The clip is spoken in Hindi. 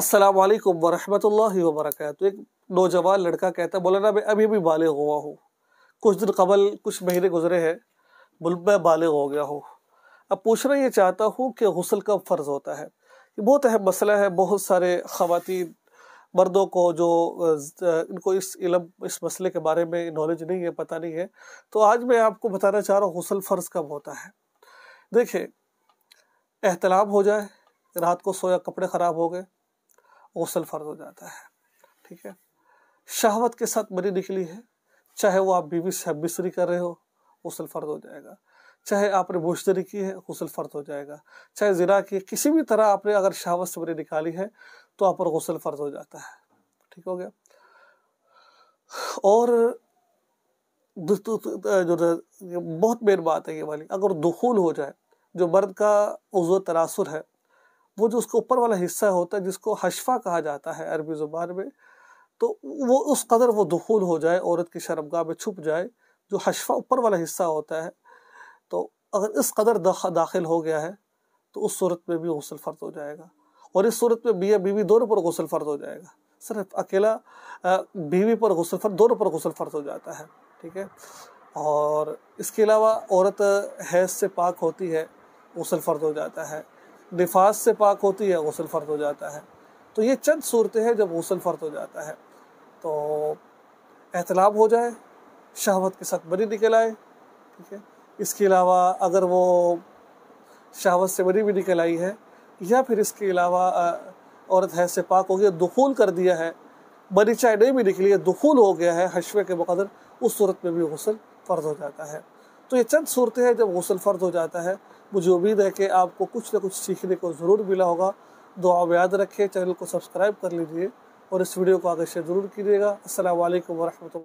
अस्सलाम वालेकुम वरहमतुल्लाहि वबरकातु एक नौजवान लड़का कहता है ना मैं अभी भी बालिग हुआ हूँ कुछ दिन कबल कुछ महीने गुजरे हैं मैं बालिग हो गया हूँ अब पूछना ये चाहता हूँ कि गसल कब फ़र्ज़ होता है ये बहुत अहम मसला है बहुत सारे ख़वातीन मर्दों को जो इनको इस इलम इस मसले के बारे में नॉलेज नहीं है पता नहीं है तो आज मैं आपको बताना चाह रहा हूँ गसल फ़र्ज़ कब होता है देखिए एहतलाम हो जाए रात को सोया कपड़े ख़राब हो गए गसल फ़र्ज हो जाता है ठीक है शहवत के साथ मरी निकली है चाहे वो आप बीवी से बिस्तरी कर रहे हो गसल फ़र्ज हो जाएगा चाहे आपने मुश्तरी की है गसल फ़र्ज हो जाएगा चाहे ज़िरा की किसी भी तरह आपने अगर शहावत से मरी निकाली है तो आप पर गसल फ़र्ज हो जाता है ठीक हो गया और जो बहुत मेन बात है ये वाली अगर दुखूल हो जाए जो मर्द का उजो तनासुर है वो जो उसका ऊपर वाला हिस्सा होता है जिसको हशफा कहा जाता है अरबी ज़ुबान में तो वो उस कदर वो दखूल हो जाए औरत की शर्मगाह में छुप जाए जो हशफा ऊपर वाला हिस्सा होता है तो अगर इस कदर दाखिल हो गया है तो उस सूरत में भी गसल फ़र्द हो जाएगा और इस सूरत में बिया बीवी दोनों पर गसल फ़र्द हो जाएगा सिर्फ अकेला बीवी पर गसल फ़र्द दोनों पर गसल फ़र्द हो जाता है ठीक है और इसके अलावा औरत हैज से पाक होती है गसल फ़र्द हो जाता है निफास से पाक होती है गसल फ़र्द हो जाता है तो ये चंद सूरतें हैं जब गसल फ़र्द हो जाता है तो एहतलाब हो जाए शहावत के साथ बनी निकल आए ठीक है इसके अलावा अगर वो शहावत से बनी भी निकल आई है या फिर इसके अलावा औरत है से पाक हो गया दखूल कर दिया है बनी चाय नहीं भी निकली है दखूल हो गया है हशवे के बकदर उस सूरत में भी गसल फ़र्ज हो जाता है तो ये चंद सूरतें हैं जब गसल फ़र्ज हो जाता है मुझे उम्मीद है कि आपको कुछ ना कुछ सीखने को ज़रूर मिला होगा दुआ याद रखें चैनल को सब्सक्राइब कर लीजिए और इस वीडियो को आगे शेयर ज़रूर कीजिएगा असल वरहमल